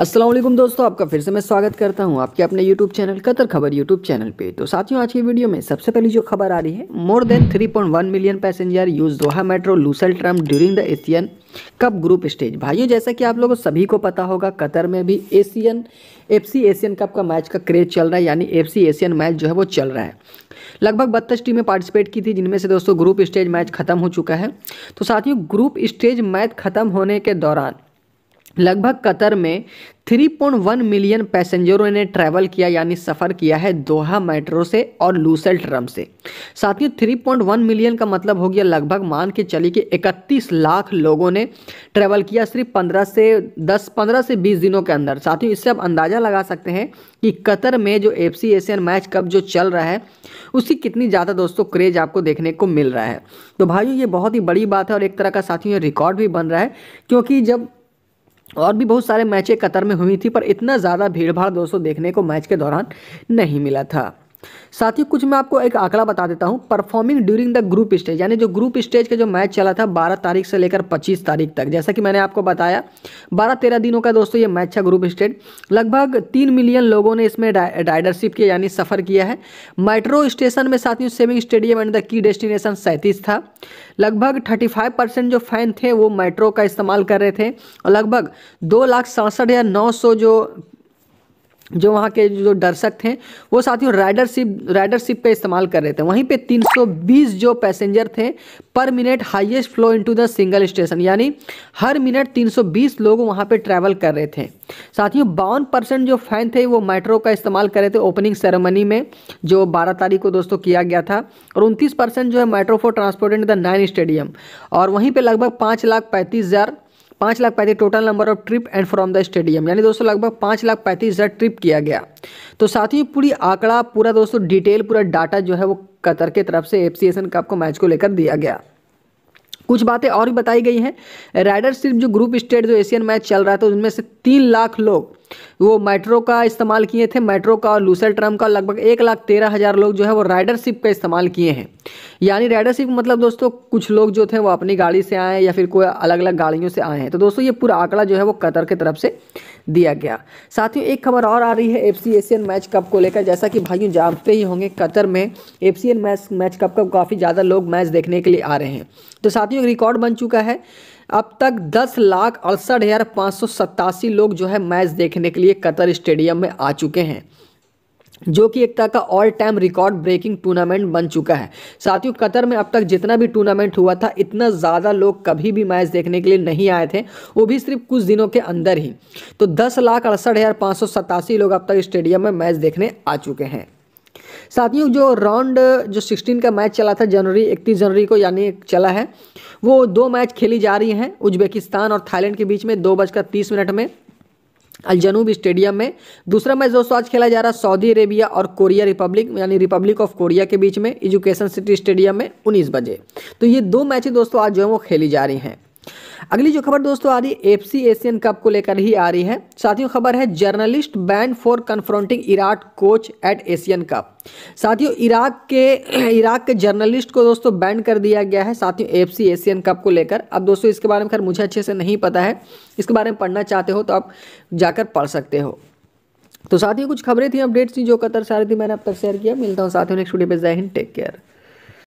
असलम दोस्तों आपका फिर से मैं स्वागत करता हूं आपके अपने YouTube चैनल कतर खबर YouTube चैनल पे तो साथियों आज की वीडियो में सबसे पहली जो खबर आ रही है more than 3.1 million passenger use Doha metro Lusail tram during the Asian cup group stage भाइयों जैसा कि आप लोगों सभी को पता होगा कतर में भी एशियन एफ एशियन कप का मैच का क्रेज चल रहा है यानी एफ एशियन मैच जो है वो चल रहा है लगभग बत्तीस टीमें पार्टिसिपेट की थी जिनमें से दोस्तों ग्रुप स्टेज मैच खत्म हो चुका है तो साथियों ग्रुप स्टेज मैच खत्म होने के दौरान लगभग कतर में 3.1 मिलियन पैसेंजरों ने ट्रैवल किया यानी सफ़र किया है दोहा मेट्रो से और लूसेल ट्रम से साथियों 3.1 मिलियन का मतलब हो गया लगभग मान के चली कि 31 लाख लोगों ने ट्रैवल किया सिर्फ 15 से 10 15 से 20 दिनों के अंदर साथियों इससे आप अंदाज़ा लगा सकते हैं कि कतर में जो F C Asian match cup जो चल रहा है उसकी कितनी ज़्यादा दोस्तों क्रेज आपको देखने को मिल रहा है तो भाइयों ये बहुत ही बड़ी बात है और एक तरह का साथियों रिकॉर्ड भी बन रहा है क्योंकि जब और भी बहुत सारे मैचें कतर में हुई थी पर इतना ज़्यादा भीड़भाड़ दोस्तों देखने को मैच के दौरान नहीं मिला था साथ ही कुछ मैं आपको एक आंकड़ा बता देता हूँ performing during the group stage यानी जो ग्रुप स्टेज का जो मैच चला था 12 तारीख से लेकर 25 तारीख तक जैसा कि मैंने आपको बताया 12-13 दिनों का दोस्तों ये मैच था ग्रुप स्टेज लगभग तीन मिलियन लोगों ने इसमें राइडरशिप किया यानी सफ़र किया है मेट्रो स्टेशन में साथियों serving stadium and the key destination सैंतीस था लगभग थर्टी जो फ़ैन थे वो मेट्रो का इस्तेमाल कर रहे थे और लगभग दो लाख सड़सठ हज़ार नौ सौ जो जो वहाँ के जो दर्शक थे वो साथियों राइडरशिप राइडरशिप राइडर शिप पे इस्तेमाल कर रहे थे वहीं पे 320 जो पैसेंजर थे पर minute highest flow into the single station यानी हर मिनट 320 लोग वहाँ पे ट्रैवल कर रहे थे साथियों बावन परसेंट जो फैन थे वो मेट्रो का इस्तेमाल कर रहे थे ओपनिंग सेरेमनी में जो बारह तारीख को दोस्तों किया गया था और उनतीस जो है metro for transport in the nine stadium और वहीं पर लगभग पाँच लाख पैंतीस हज़ार पाँच लाख पैंतीस total number of trip and from the stadium यानी दोस्तों लगभग पाँच लाख पैंतीस हज़ार ट्रिप किया गया तो साथ ही पूरी आंकड़ा पूरा दोस्तों डिटेल पूरा डाटा जो है वो कतर के तरफ से एफ सी कप को मैच को लेकर दिया गया कुछ बातें और भी बताई गई हैं राइडर सिर्फ जो ग्रुप स्टेट जो एशियन मैच चल रहा था तो उनमें से तीन लाख लोग वो मेट्रो का इस्तेमाल किए थे मेट्रो का और लूसेल ट्रम का लगभग एक लाख तेरह हज़ार लोग जो है वो राइडरशिप का इस्तेमाल किए हैं यानी राइडरशिप मतलब दोस्तों कुछ लोग जो थे वो अपनी गाड़ी से आए या फिर कोई अलग अलग गाड़ियों से आए हैं तो दोस्तों ये पूरा आंकड़ा जो है वो कतर की तरफ से दिया गया साथ ही एक खबर और आ रही है एफ एशियन मैच कप को लेकर जैसा कि भाइयों जानते ही होंगे कतर में एफ मैच मैच कप का काफ़ी ज़्यादा लोग मैच देखने के लिए आ रहे हैं तो साथियों रिकॉर्ड बन चुका है अब तक दस लाख अड़सठ हज़ार पाँच सौ सत्तासी लोग जो है मैच देखने के लिए कतर स्टेडियम में आ चुके हैं जो कि एक तरह का all time record breaking tournament बन चुका है साथियों कतर में अब तक जितना भी टूर्नामेंट हुआ था इतना ज़्यादा लोग कभी भी मैच देखने के लिए नहीं आए थे वो भी सिर्फ कुछ दिनों के अंदर ही तो दस लाख अड़सठ हज़ार पाँच सौ सतासी लोग अब तक स्टेडियम में मैच देखने आ चुके हैं साथियों जो राउंड जो सिक्सटीन का मैच चला था जनवरी इकतीस जनवरी को यानी चला है वो दो मैच खेली जा रही हैं उज्बेकिस्तान और थाईलैंड के बीच में दो बजकर तीस मिनट में अलजनूब स्टेडियम में दूसरा मैच दोस्तों आज खेला जा रहा है सऊदी अरेबिया और कोरिया रिपब्लिक यानी रिपब्लिक ऑफ कोरिया के बीच में एजुकेशन सिटी स्टेडियम में 19 बजे तो ये दो मैचें दोस्तों आज जो है वो खेली जा रही हैं अगली जो खबर दोस्तों आ रही है एफ एशियन कप को लेकर ही आ रही है साथियों खबर है journalist ban for confronting Iraq coach at Asian cup साथियों इराक के इराक के जर्नलिस्ट को दोस्तों बैन कर दिया गया है साथियों एफ एशियन कप को लेकर अब दोस्तों इसके बारे में खैर मुझे अच्छे से नहीं पता है इसके बारे में पढ़ना चाहते हो तो आप जाकर पढ़ सकते हो तो साथियों कुछ खबरें थी अपडेट्स थी जो कतर सारी थी मैंने अब तक शेयर किया मिलता हूँ साथियों नेक्स्ट वीडियो पे जय हिंद टेक केयर